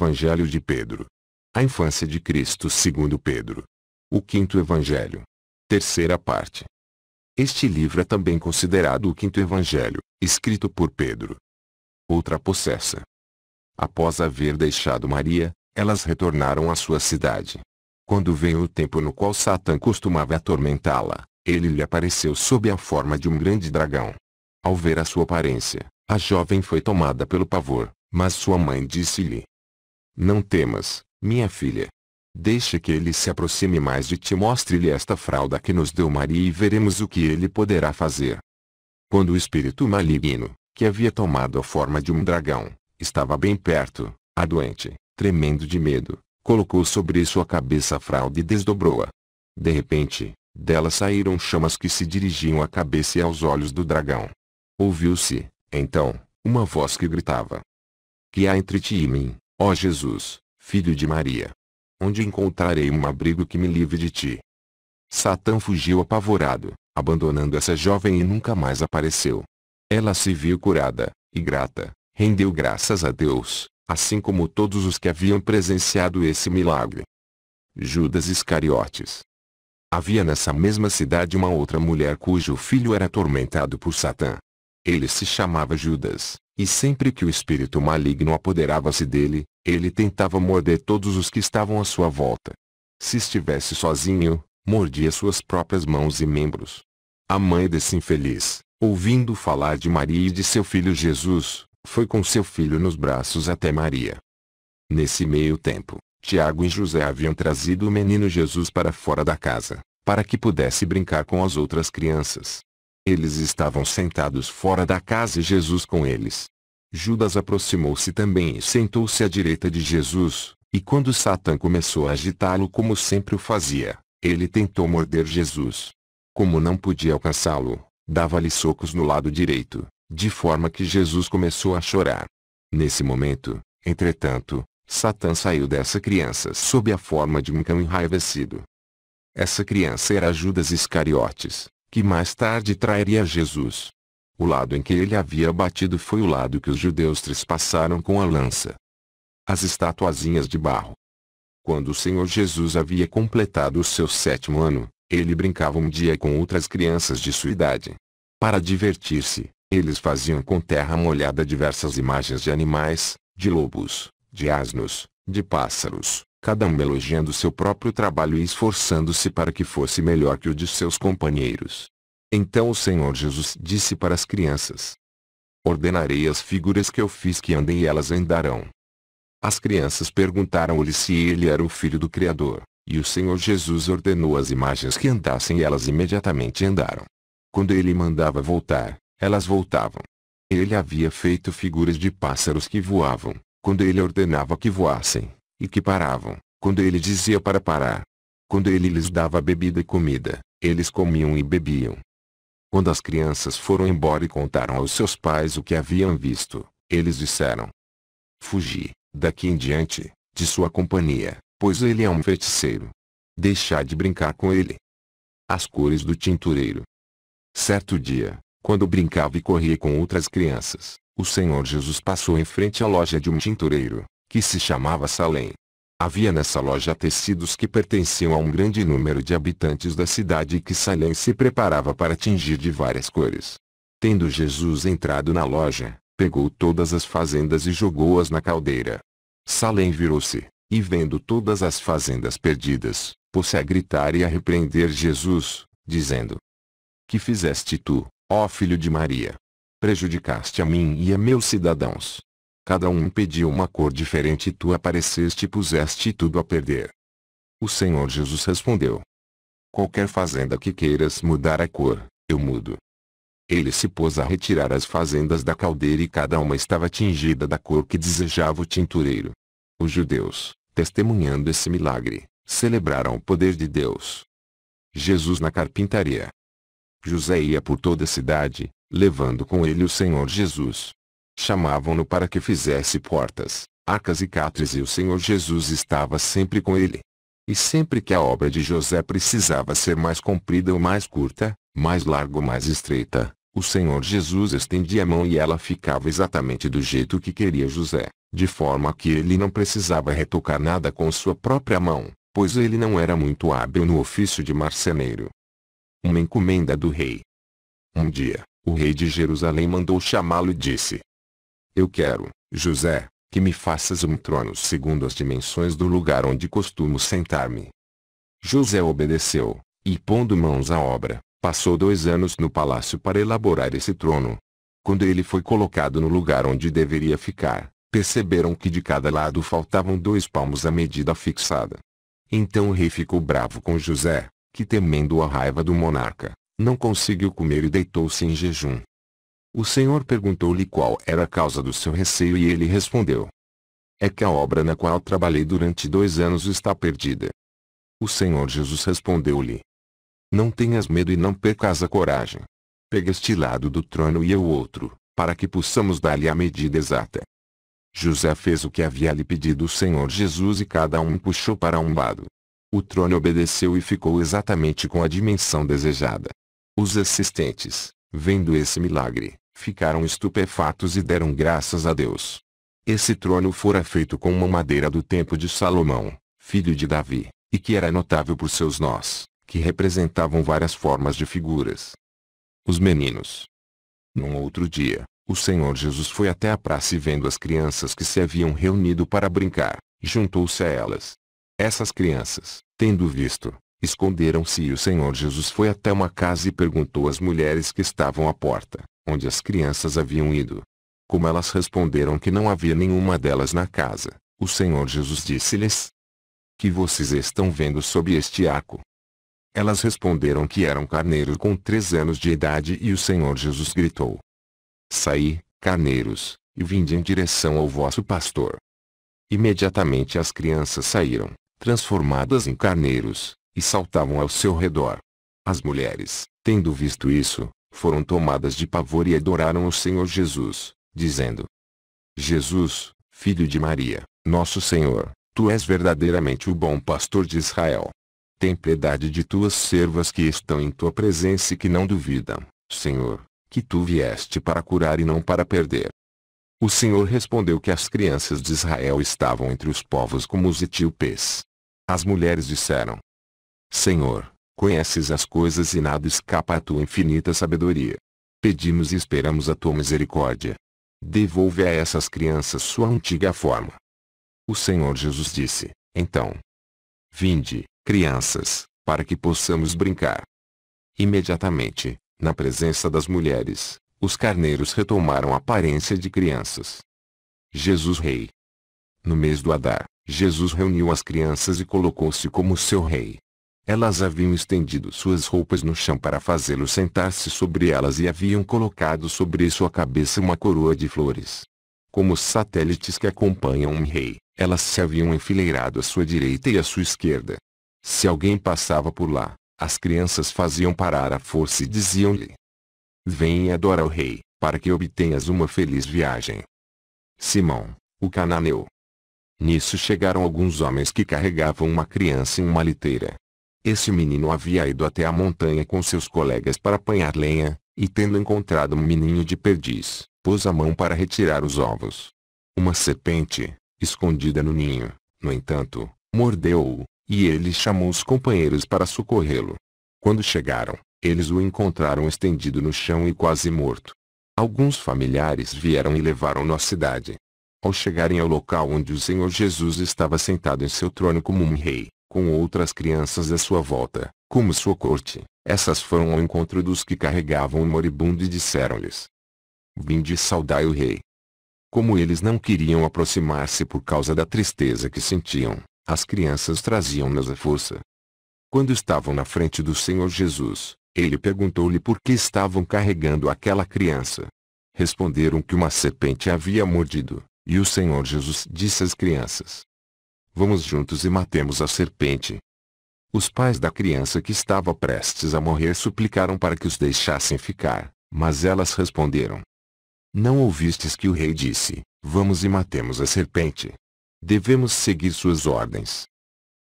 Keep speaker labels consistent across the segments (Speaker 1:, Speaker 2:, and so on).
Speaker 1: Evangelho de Pedro. A infância de Cristo segundo Pedro. O quinto Evangelho. Terceira parte. Este livro é também considerado o quinto Evangelho, escrito por Pedro. Outra possessa. Após haver deixado Maria, elas retornaram à sua cidade. Quando veio o tempo no qual Satã costumava atormentá-la, ele lhe apareceu sob a forma de um grande dragão. Ao ver a sua aparência, a jovem foi tomada pelo pavor, mas sua mãe disse-lhe, não temas, minha filha. Deixe que ele se aproxime mais de ti mostre-lhe esta fralda que nos deu Maria e veremos o que ele poderá fazer. Quando o espírito maligno, que havia tomado a forma de um dragão, estava bem perto, a doente, tremendo de medo, colocou sobre sua cabeça a fralda e desdobrou-a. De repente, dela saíram chamas que se dirigiam à cabeça e aos olhos do dragão. Ouviu-se, então, uma voz que gritava. Que há entre ti e mim, Ó Jesus, filho de Maria, onde encontrarei um abrigo que me livre de ti? Satã fugiu apavorado, abandonando essa jovem e nunca mais apareceu. Ela se viu curada, e grata, rendeu graças a Deus, assim como todos os que haviam presenciado esse milagre. Judas Iscariotes. Havia nessa mesma cidade uma outra mulher cujo filho era atormentado por Satã. Ele se chamava Judas, e sempre que o espírito maligno apoderava-se dele, ele tentava morder todos os que estavam à sua volta. Se estivesse sozinho, mordia suas próprias mãos e membros. A mãe desse infeliz, ouvindo falar de Maria e de seu filho Jesus, foi com seu filho nos braços até Maria. Nesse meio tempo, Tiago e José haviam trazido o menino Jesus para fora da casa, para que pudesse brincar com as outras crianças. Eles estavam sentados fora da casa e Jesus com eles. Judas aproximou-se também e sentou-se à direita de Jesus, e quando Satã começou a agitá-lo como sempre o fazia, ele tentou morder Jesus. Como não podia alcançá-lo, dava-lhe socos no lado direito, de forma que Jesus começou a chorar. Nesse momento, entretanto, Satã saiu dessa criança sob a forma de um cão enraivecido. Essa criança era Judas Iscariotes, que mais tarde trairia Jesus. O lado em que ele havia batido foi o lado que os judeus trespassaram com a lança. As estatuazinhas de barro. Quando o Senhor Jesus havia completado o seu sétimo ano, ele brincava um dia com outras crianças de sua idade. Para divertir-se, eles faziam com terra molhada diversas imagens de animais, de lobos, de asnos, de pássaros, cada um elogiando seu próprio trabalho e esforçando-se para que fosse melhor que o de seus companheiros. Então o Senhor Jesus disse para as crianças. Ordenarei as figuras que eu fiz que andem e elas andarão. As crianças perguntaram-lhe se ele era o filho do Criador, e o Senhor Jesus ordenou as imagens que andassem e elas imediatamente andaram. Quando ele mandava voltar, elas voltavam. Ele havia feito figuras de pássaros que voavam, quando ele ordenava que voassem, e que paravam, quando ele dizia para parar. Quando ele lhes dava bebida e comida, eles comiam e bebiam, quando as crianças foram embora e contaram aos seus pais o que haviam visto, eles disseram: Fugi, daqui em diante, de sua companhia, pois ele é um feiticeiro. Deixar de brincar com ele. As cores do tintureiro. Certo dia, quando brincava e corria com outras crianças, o Senhor Jesus passou em frente à loja de um tintureiro, que se chamava Salém. Havia nessa loja tecidos que pertenciam a um grande número de habitantes da cidade e que Salem se preparava para atingir de várias cores. Tendo Jesus entrado na loja, pegou todas as fazendas e jogou-as na caldeira. Salem virou-se, e vendo todas as fazendas perdidas, pôs-se a gritar e a repreender Jesus, dizendo: Que fizeste tu, ó filho de Maria? Prejudicaste a mim e a meus cidadãos. Cada um pediu uma cor diferente e tu apareceste e puseste tudo a perder. O Senhor Jesus respondeu. Qualquer fazenda que queiras mudar a cor, eu mudo. Ele se pôs a retirar as fazendas da caldeira e cada uma estava tingida da cor que desejava o tintureiro. Os judeus, testemunhando esse milagre, celebraram o poder de Deus. Jesus na carpintaria. José ia por toda a cidade, levando com ele o Senhor Jesus, Chamavam-no para que fizesse portas, arcas e catres e o Senhor Jesus estava sempre com ele. E sempre que a obra de José precisava ser mais comprida ou mais curta, mais larga ou mais estreita, o Senhor Jesus estendia a mão e ela ficava exatamente do jeito que queria José, de forma que ele não precisava retocar nada com sua própria mão, pois ele não era muito hábil no ofício de marceneiro. Uma encomenda do rei. Um dia, o rei de Jerusalém mandou chamá-lo e disse, eu quero, José, que me faças um trono segundo as dimensões do lugar onde costumo sentar-me. José obedeceu, e pondo mãos à obra, passou dois anos no palácio para elaborar esse trono. Quando ele foi colocado no lugar onde deveria ficar, perceberam que de cada lado faltavam dois palmos à medida fixada. Então o rei ficou bravo com José, que temendo a raiva do monarca, não conseguiu comer e deitou-se em jejum. O Senhor perguntou-lhe qual era a causa do seu receio e ele respondeu. É que a obra na qual trabalhei durante dois anos está perdida. O Senhor Jesus respondeu-lhe. Não tenhas medo e não percas a coragem. Pega este lado do trono e eu outro, para que possamos dar-lhe a medida exata. José fez o que havia lhe pedido o Senhor Jesus e cada um puxou para um lado. O trono obedeceu e ficou exatamente com a dimensão desejada. Os assistentes, vendo esse milagre, ficaram estupefatos e deram graças a Deus. Esse trono fora feito com uma madeira do tempo de Salomão, filho de Davi, e que era notável por seus nós, que representavam várias formas de figuras. Os meninos. Num outro dia, o Senhor Jesus foi até a praça e vendo as crianças que se haviam reunido para brincar, juntou-se a elas. Essas crianças, tendo visto, esconderam-se e o Senhor Jesus foi até uma casa e perguntou às mulheres que estavam à porta, onde as crianças haviam ido. Como elas responderam que não havia nenhuma delas na casa, o Senhor Jesus disse-lhes: Que vocês estão vendo sob este arco? Elas responderam que era um carneiro com três anos de idade e o Senhor Jesus gritou: Saí, carneiros, e vinde em direção ao vosso pastor. Imediatamente as crianças saíram, transformadas em carneiros, e saltavam ao seu redor. As mulheres, tendo visto isso, foram tomadas de pavor e adoraram o Senhor Jesus, dizendo: Jesus, filho de Maria, nosso Senhor, tu és verdadeiramente o bom pastor de Israel. Tem piedade de tuas servas que estão em tua presença e que não duvidam, Senhor, que tu vieste para curar e não para perder. O Senhor respondeu que as crianças de Israel estavam entre os povos como os etíopes. As mulheres disseram: Senhor, Conheces as coisas e nada escapa à tua infinita sabedoria. Pedimos e esperamos a tua misericórdia. Devolve a essas crianças sua antiga forma. O Senhor Jesus disse, então. Vinde, crianças, para que possamos brincar. Imediatamente, na presença das mulheres, os carneiros retomaram a aparência de crianças. Jesus Rei. No mês do Adar, Jesus reuniu as crianças e colocou-se como seu rei. Elas haviam estendido suas roupas no chão para fazê-lo sentar-se sobre elas e haviam colocado sobre sua cabeça uma coroa de flores. Como os satélites que acompanham um rei, elas se haviam enfileirado à sua direita e à sua esquerda. Se alguém passava por lá, as crianças faziam parar a força e diziam-lhe: Vem e adora o rei, para que obtenhas uma feliz viagem. Simão, o cananeu. Nisso chegaram alguns homens que carregavam uma criança em uma liteira. Esse menino havia ido até a montanha com seus colegas para apanhar lenha, e tendo encontrado um menino de perdiz, pôs a mão para retirar os ovos. Uma serpente, escondida no ninho, no entanto, mordeu-o, e ele chamou os companheiros para socorrê-lo. Quando chegaram, eles o encontraram estendido no chão e quase morto. Alguns familiares vieram e levaram-no à cidade. Ao chegarem ao local onde o Senhor Jesus estava sentado em seu trono como um rei, com outras crianças à sua volta, como sua corte. Essas foram ao encontro dos que carregavam o moribundo e disseram-lhes. Vinde saudai o rei. Como eles não queriam aproximar-se por causa da tristeza que sentiam, as crianças traziam-nas à força. Quando estavam na frente do Senhor Jesus, ele perguntou-lhe por que estavam carregando aquela criança. Responderam que uma serpente havia mordido, e o Senhor Jesus disse às crianças, Vamos juntos e matemos a serpente. Os pais da criança que estava prestes a morrer suplicaram para que os deixassem ficar, mas elas responderam. Não ouvistes que o rei disse, vamos e matemos a serpente. Devemos seguir suas ordens.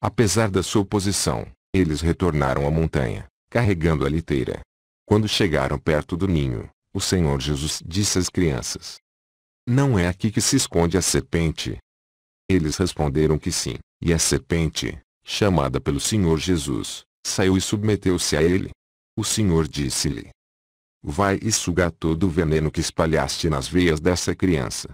Speaker 1: Apesar da sua oposição, eles retornaram à montanha, carregando a liteira. Quando chegaram perto do ninho, o Senhor Jesus disse às crianças. Não é aqui que se esconde a serpente, eles responderam que sim, e a serpente, chamada pelo Senhor Jesus, saiu e submeteu-se a ele. O Senhor disse-lhe: Vai e suga todo o veneno que espalhaste nas veias dessa criança.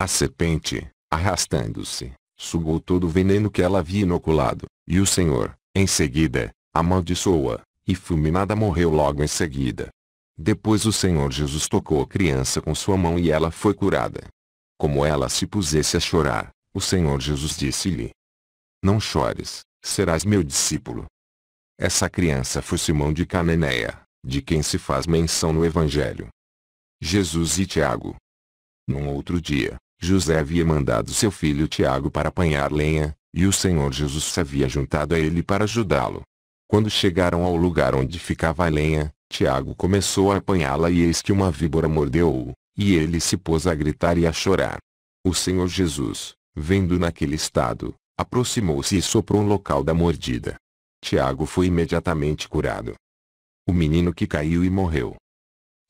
Speaker 1: A serpente, arrastando-se, sugou todo o veneno que ela havia inoculado, e o Senhor, em seguida, amaldiçoou-a, e fulminada morreu logo em seguida. Depois o Senhor Jesus tocou a criança com sua mão e ela foi curada. Como ela se pusesse a chorar, o Senhor Jesus disse-lhe: Não chores, serás meu discípulo. Essa criança foi Simão de Cananeia, de quem se faz menção no Evangelho. Jesus e Tiago. Num outro dia, José havia mandado seu filho Tiago para apanhar lenha, e o Senhor Jesus se havia juntado a ele para ajudá-lo. Quando chegaram ao lugar onde ficava a lenha, Tiago começou a apanhá-la e eis que uma víbora mordeu-o, e ele se pôs a gritar e a chorar. O Senhor Jesus, Vendo naquele estado, aproximou-se e soprou o local da mordida. Tiago foi imediatamente curado. O menino que caiu e morreu.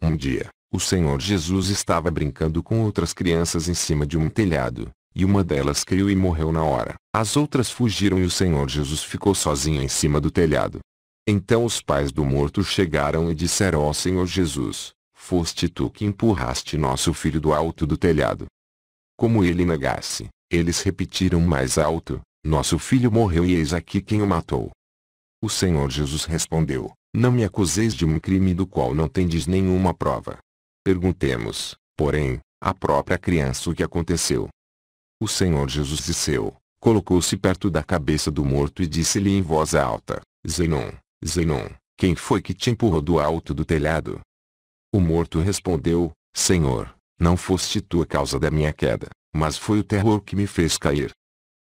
Speaker 1: Um dia, o Senhor Jesus estava brincando com outras crianças em cima de um telhado, e uma delas caiu e morreu na hora. As outras fugiram e o Senhor Jesus ficou sozinho em cima do telhado. Então os pais do morto chegaram e disseram ao Senhor Jesus, Foste tu que empurraste nosso filho do alto do telhado. Como ele negasse, eles repetiram mais alto, nosso filho morreu e eis aqui quem o matou. O Senhor Jesus respondeu, não me acuseis de um crime do qual não tendes nenhuma prova. Perguntemos, porém, à própria criança o que aconteceu. O Senhor Jesus disseu, colocou-se perto da cabeça do morto e disse-lhe em voz alta, Zenon, Zenon, quem foi que te empurrou do alto do telhado? O morto respondeu, Senhor, não foste tu a causa da minha queda, mas foi o terror que me fez cair.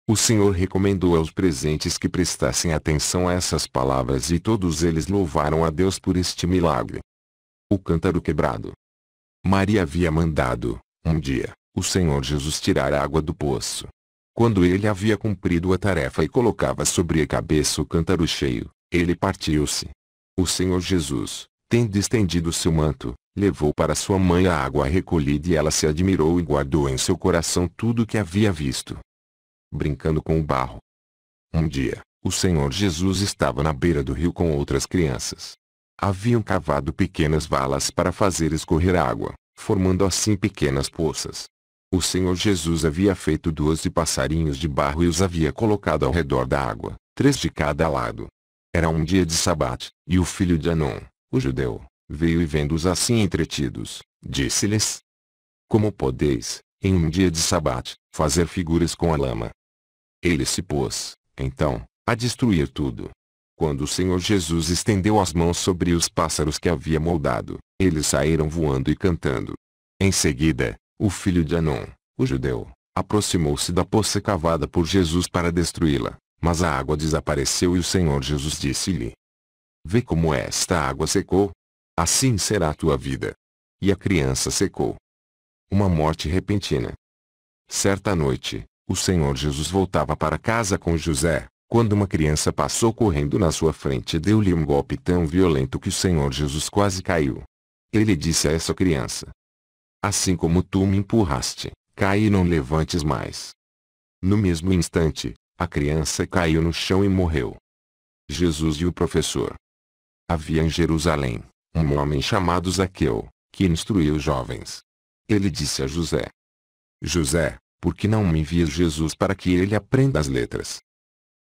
Speaker 1: O Senhor recomendou aos presentes que prestassem atenção a essas palavras e todos eles louvaram a Deus por este milagre. O cântaro quebrado. Maria havia mandado, um dia, o Senhor Jesus tirar a água do poço. Quando ele havia cumprido a tarefa e colocava sobre a cabeça o cântaro cheio, ele partiu-se. O Senhor Jesus, tendo estendido seu manto, levou para sua mãe a água recolhida e ela se admirou e guardou em seu coração tudo o que havia visto. Brincando com o barro. Um dia, o Senhor Jesus estava na beira do rio com outras crianças. Haviam cavado pequenas valas para fazer escorrer água, formando assim pequenas poças. O Senhor Jesus havia feito doze passarinhos de barro e os havia colocado ao redor da água, três de cada lado. Era um dia de sabate, e o filho de Anon, o judeu, veio e vendo-os assim entretidos, disse-lhes. Como podeis, em um dia de sabate, fazer figuras com a lama? Ele se pôs, então, a destruir tudo. Quando o Senhor Jesus estendeu as mãos sobre os pássaros que havia moldado, eles saíram voando e cantando. Em seguida, o filho de Anon, o judeu, aproximou-se da poça cavada por Jesus para destruí-la, mas a água desapareceu e o Senhor Jesus disse-lhe. Vê como esta água secou, Assim será a tua vida. E a criança secou. Uma morte repentina. Certa noite, o Senhor Jesus voltava para casa com José, quando uma criança passou correndo na sua frente e deu-lhe um golpe tão violento que o Senhor Jesus quase caiu. Ele disse a essa criança: Assim como tu me empurraste, cai e não levantes mais. No mesmo instante, a criança caiu no chão e morreu. Jesus e o professor. Havia em Jerusalém, um homem chamado Zaqueu, que instruía os jovens. Ele disse a José: José, por que não me envias Jesus para que ele aprenda as letras?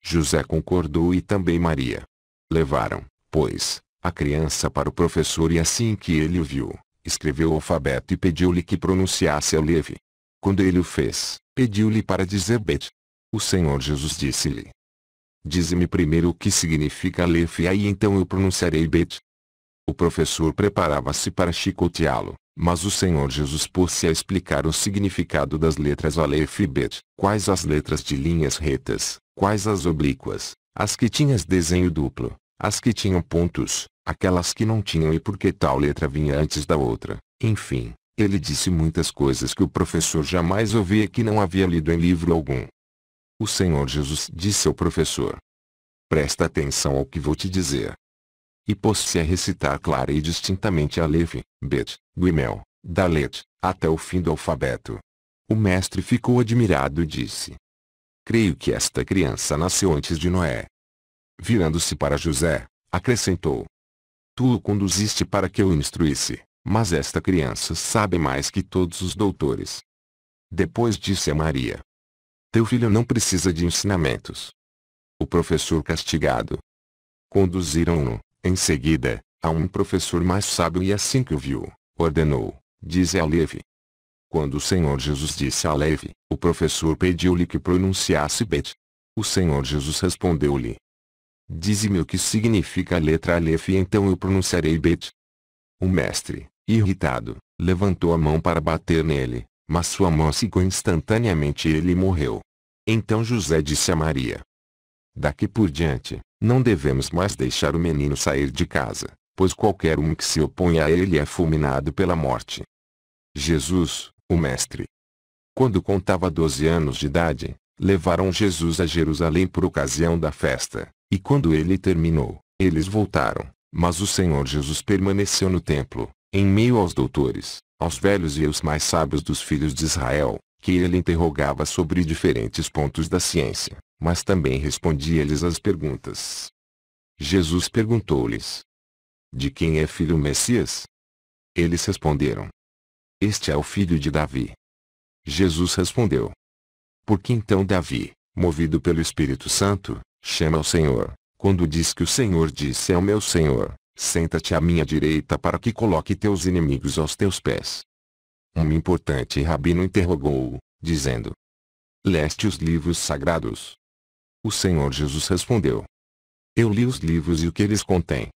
Speaker 1: José concordou e também Maria. Levaram, pois, a criança para o professor e assim que ele o viu, escreveu o alfabeto e pediu-lhe que pronunciasse ao leve. Quando ele o fez, pediu-lhe para dizer Bet. O Senhor Jesus disse-lhe. Dize-me primeiro o que significa Aleph e aí então eu pronunciarei Bet. O professor preparava-se para chicoteá-lo, mas o Senhor Jesus pôs-se a explicar o significado das letras Aleph e Bet, quais as letras de linhas retas, quais as oblíquas, as que tinham desenho duplo, as que tinham pontos, aquelas que não tinham e porque tal letra vinha antes da outra. Enfim, ele disse muitas coisas que o professor jamais ouvia e que não havia lido em livro algum. O Senhor Jesus disse ao professor: Presta atenção ao que vou te dizer e pôs-se a recitar clara e distintamente a Leve, Bet, Guimel, Dalet, até o fim do alfabeto. O mestre ficou admirado e disse. Creio que esta criança nasceu antes de Noé. Virando-se para José, acrescentou. Tu o conduziste para que eu instruísse, mas esta criança sabe mais que todos os doutores. Depois disse a Maria. Teu filho não precisa de ensinamentos. O professor castigado. Conduziram-no, em seguida, a um professor mais sábio e é assim que o viu, ordenou, dize a Levi. Quando o Senhor Jesus disse a Levi, o professor pediu-lhe que pronunciasse Bet. O Senhor Jesus respondeu-lhe. Dize-me o que significa a letra Aleph e então eu pronunciarei Bet. O mestre, irritado, levantou a mão para bater nele, mas sua mão secou instantaneamente e ele morreu. Então José disse a Maria, Daqui por diante, não devemos mais deixar o menino sair de casa, pois qualquer um que se oponha a ele é fulminado pela morte. Jesus, o Mestre. Quando contava 12 anos de idade, levaram Jesus a Jerusalém por ocasião da festa, e quando ele terminou, eles voltaram, mas o Senhor Jesus permaneceu no templo, em meio aos doutores, aos velhos e aos mais sábios dos filhos de Israel, que ele interrogava sobre diferentes pontos da ciência mas também respondia-lhes as perguntas. Jesus perguntou-lhes: De quem é filho o Messias? Eles responderam: Este é o filho de Davi. Jesus respondeu: Por que então Davi, movido pelo Espírito Santo, chama ao Senhor, quando diz que o Senhor disse ao é meu Senhor: Senta-te à minha direita para que coloque teus inimigos aos teus pés? Um importante rabino interrogou-o, dizendo: Leste os livros sagrados. O Senhor Jesus respondeu. Eu li os livros e o que eles contêm.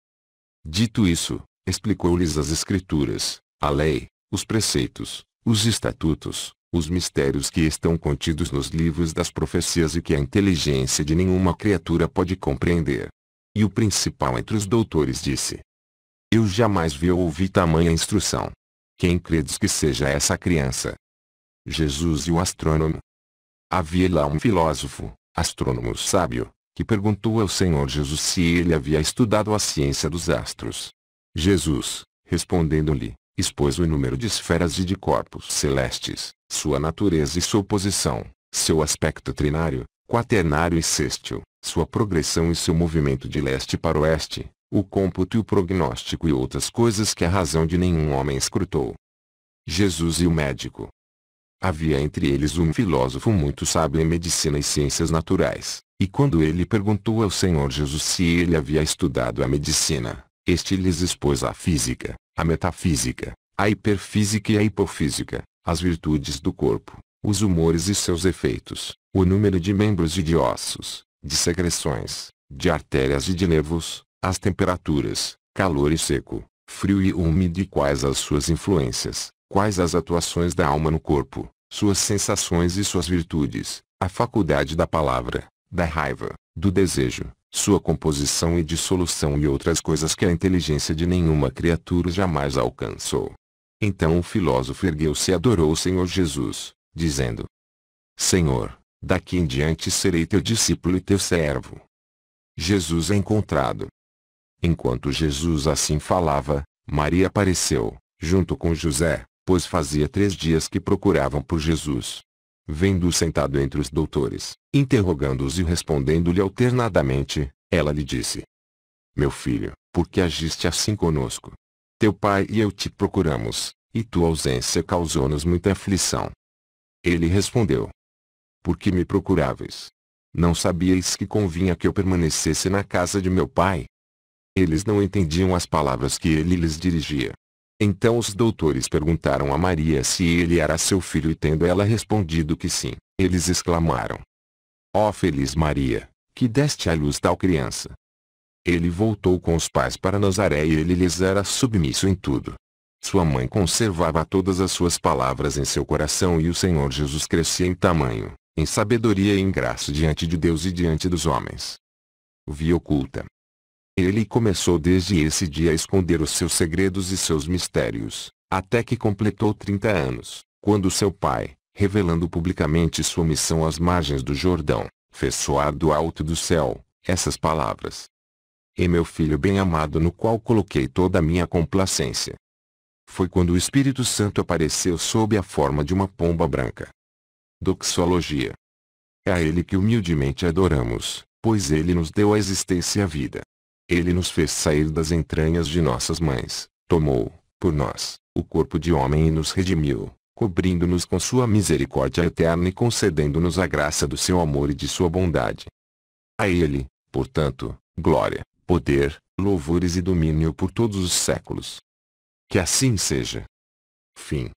Speaker 1: Dito isso, explicou-lhes as Escrituras, a lei, os preceitos, os estatutos, os mistérios que estão contidos nos livros das profecias e que a inteligência de nenhuma criatura pode compreender. E o principal entre os doutores disse: Eu jamais vi ou ouvi tamanha instrução. Quem credes que seja essa criança? Jesus e o astrônomo. Havia lá um filósofo, astrônomo sábio, que perguntou ao Senhor Jesus se ele havia estudado a ciência dos astros. Jesus, respondendo-lhe, expôs o número de esferas e de corpos celestes, sua natureza e sua posição, seu aspecto trinário, quaternário e sextil, sua progressão e seu movimento de leste para oeste, o cômputo e o prognóstico e outras coisas que a razão de nenhum homem escrutou. Jesus e o médico, Havia entre eles um filósofo muito sábio em medicina e ciências naturais, e quando ele perguntou ao Senhor Jesus se ele havia estudado a medicina, este lhes expôs a física, a metafísica, a hiperfísica e a hipofísica, as virtudes do corpo, os humores e seus efeitos, o número de membros e de ossos, de secreções, de artérias e de nervos, as temperaturas, calor e seco, frio e úmido e quais as suas influências, quais as atuações da alma no corpo, suas sensações e suas virtudes, a faculdade da palavra, da raiva, do desejo, sua composição e dissolução e outras coisas que a inteligência de nenhuma criatura jamais alcançou. Então o filósofo ergueu-se e adorou o Senhor Jesus, dizendo: Senhor, daqui em diante serei teu discípulo e teu servo. Jesus é encontrado. Enquanto Jesus assim falava, Maria apareceu, junto com José, pois fazia três dias que procuravam por Jesus. Vendo-o sentado entre os doutores, interrogando-os e respondendo-lhe alternadamente, ela lhe disse: Meu filho, por que agiste assim conosco? Teu pai e eu te procuramos, e tua ausência causou-nos muita aflição. Ele respondeu: Por que me procuráveis? Não sabíeis que convinha que eu permanecesse na casa de meu pai? Eles não entendiam as palavras que ele lhes dirigia, então os doutores perguntaram a Maria se ele era seu filho e tendo ela respondido que sim, eles exclamaram. Ó oh, feliz Maria, que deste à luz tal criança. Ele voltou com os pais para Nazaré e ele lhes era submisso em tudo. Sua mãe conservava todas as suas palavras em seu coração e o Senhor Jesus crescia em tamanho, em sabedoria e em graça diante de Deus e diante dos homens. Via oculta. Ele começou desde esse dia a esconder os seus segredos e seus mistérios, até que completou 30 anos, quando seu pai, revelando publicamente sua missão às margens do Jordão, fez soar do alto do céu, essas palavras. E meu filho bem-amado no qual coloquei toda a minha complacência. Foi quando o Espírito Santo apareceu sob a forma de uma pomba branca. Doxologia. É a ele que humildemente adoramos, pois ele nos deu a existência e a vida. Ele nos fez sair das entranhas de nossas mães, tomou, por nós, o corpo de homem e nos redimiu, cobrindo-nos com sua misericórdia eterna e concedendo-nos a graça do seu amor e de sua bondade. A ele, portanto, glória, poder, louvores e domínio por todos os séculos. Que assim seja. Fim.